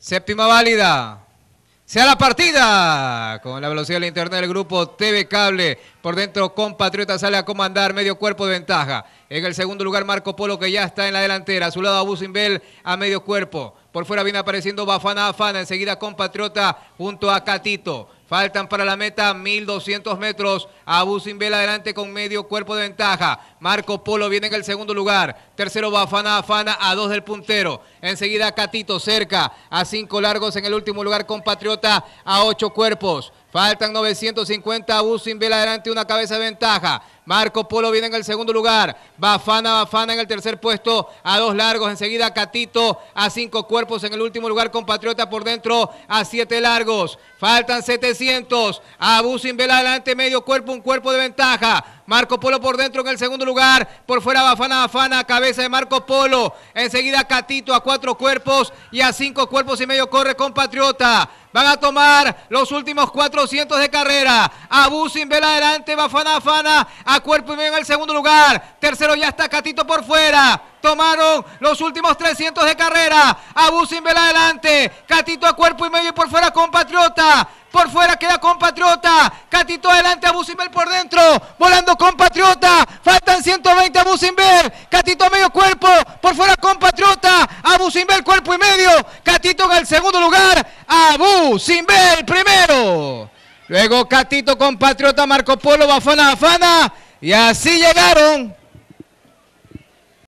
Séptima válida. Sea la partida con la velocidad del internet del grupo TV Cable. Por dentro, Compatriota sale a comandar, medio cuerpo de ventaja. En el segundo lugar, Marco Polo, que ya está en la delantera. A su lado, Abusimbel a medio cuerpo. Por fuera viene apareciendo Bafana Afana. Enseguida, Compatriota junto a Catito. Faltan para la meta 1200 metros. Abu Vela adelante con medio cuerpo de ventaja. Marco Polo viene en el segundo lugar. Tercero va Afana Afana a dos del puntero. Enseguida Catito cerca a cinco largos en el último lugar. Compatriota a ocho cuerpos. Faltan 950, Abusin Vela adelante, una cabeza de ventaja. Marco Polo viene en el segundo lugar. Bafana, Bafana en el tercer puesto a dos largos. Enseguida Catito a cinco cuerpos en el último lugar. Compatriota por dentro a siete largos. Faltan 700. Abusin Vela adelante, medio cuerpo, un cuerpo de ventaja. Marco Polo por dentro en el segundo lugar. Por fuera Bafana, Bafana, cabeza de Marco Polo. Enseguida Catito a cuatro cuerpos y a cinco cuerpos y medio corre Compatriota. Van a tomar los últimos 400 de carrera. Abusin adelante, va Fana a cuerpo y medio en el segundo lugar. Tercero ya está Catito por fuera. Tomaron los últimos 300 de carrera. Abusin adelante. Catito a cuerpo y medio y por fuera compatriota. Por fuera queda compatriota. Catito adelante a por dentro. Volando compatriota. Faltan 120 a Busimbel. Catito medio cuerpo. Por fuera compatriota. A Busimbel cuerpo y medio. Catito en el segundo lugar. Abu Simbel primero. Luego Catito compatriota Marco Polo Bafana Bafana. Y así llegaron